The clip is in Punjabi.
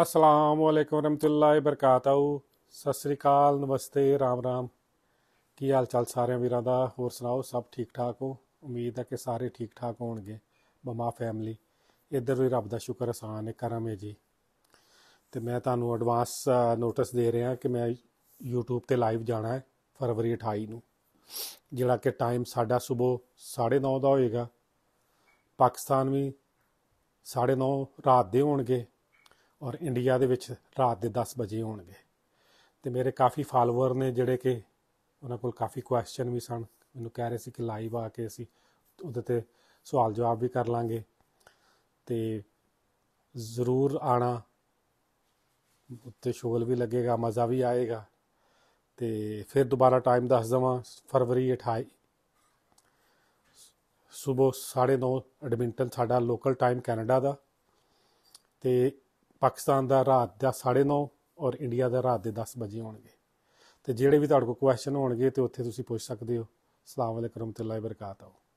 ਅਸਲਾਮ ਵਾਲੇਕਮ ਰਹਿਮਤੁਲਾਹਿ ਬਰਕਾਤਾਹੁ ਸਤਿ ਸ੍ਰੀ ਅਕਾਲ ਨਮਸਤੇ ਰਾਮ ਰਾਮ ਕੀ ਹਾਲ ਚਾਲ ਸਾਰਿਆਂ ਵੀਰਾਂ ਦਾ ਹੋਰ ਸੁਣਾਓ ਸਭ ਠੀਕ ਠਾਕ ਹੋ ਉਮੀਦ ਹੈ ਕਿ ਸਾਰੇ ਠੀਕ ਠਾਕ ਹੋਣਗੇ ਬਮਾ ਫੈਮਿਲੀ ਇੱਧਰ ਵੀ ਰੱਬ ਦਾ ਸ਼ੁਕਰ ਆਸਾਨ ਹੈ ਕਰਮ ਹੈ ਜੀ ਤੇ ਮੈਂ ਤੁਹਾਨੂੰ ਐਡਵਾਂਸ ਨੋਟਿਸ ਦੇ ਰਿਹਾ ਕਿ ਮੈਂ YouTube ਤੇ ਲਾਈਵ ਜਾਣਾ ਹੈ ਫਰਵਰੀ 28 ਨੂੰ ਜਿਹੜਾ ਕਿ ਟਾਈਮ ਸਾਡਾ ਸਵੇਰ 9:30 ਦਾ ਹੋਏਗਾ ਪਾਕਿਸਤਾਨ ਵੀ 9:30 ਰਾਤ ਦੇ ਹੋਣਗੇ ਔਰ ਇੰਡੀਆ ਦੇ ਵਿੱਚ ਰਾਤ ਦੇ 10 ਵਜੇ ਹੋਣਗੇ ਤੇ ਮੇਰੇ ਕਾਫੀ ਫਾਲੋਅਰ ਨੇ ਜਿਹੜੇ ਕਿ ਉਹਨਾਂ ਕੋਲ ਕਾਫੀ ਕੁਐਸਚਨ ਵੀ ਸਨ ਮੈਨੂੰ ਕਹਿ ਰਹੇ ਸੀ ਕਿ ਲਾਈਵ ਆ ਕੇ ਅਸੀਂ ਉਹਦੇ ਤੇ ਸਵਾਲ ਜਵਾਬ ਵੀ ਕਰ ਲਾਂਗੇ ਤੇ ਜ਼ਰੂਰ ਆਣਾ ਉੱਤੇ ਸ਼ੋਗਲ ਵੀ ਲੱਗੇਗਾ ਮਜ਼ਾ ਵੀ ਆਏਗਾ ਤੇ ਫਿਰ ਦੁਬਾਰਾ ਟਾਈਮ ਦੱਸ ਦਵਾਂ ਫਰਵਰੀ 28 ਸਵੇਰ 9:30 ਐਡਮਿੰਟਨ ਸਾਡਾ ਲੋਕਲ ਟਾਈਮ ਕੈਨੇਡਾ ਦਾ ਤੇ ਪਾਕਿਸਤਾਨ ਦਾ ਰਾਤ ਦਾ 9:30 ਔਰ ਇੰਡੀਆ ਦਾ ਰਾਤ ਦੇ 10 ਵਜੇ ਹੋਣਗੇ ਤੇ ਜਿਹੜੇ ਵੀ ਤੁਹਾਡੇ ਕੋਲ ਕੁਐਸਚਨ ਹੋਣਗੇ ਤੇ ਉੱਥੇ ਤੁਸੀਂ ਪੁੱਛ ਸਕਦੇ ਹੋ ਅਸਲਾਮ ਅਲੈਕਮ ਤੇ ਬਰਕਾਤ ਆਓ